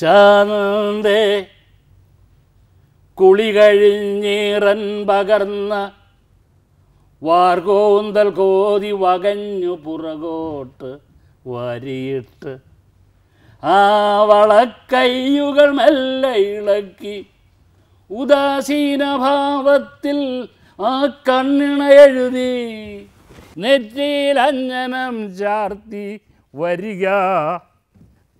ശാന്തേ കുളി കഴിഞ്ഞീറൻ പകർന്ന വാർകോന്തൽ കോതി വകഞ്ഞു പുറകോട്ട് വരിയിട്ട് ആ വളക്കയ്യുകൾ മെല്ലെ ഇളക്കി ഉദാസീനഭാവത്തിൽ ആ കണ്ണിണ എഴുതി നെറ്റിയിൽ അഞ്ജനം ചാർത്തി വരിക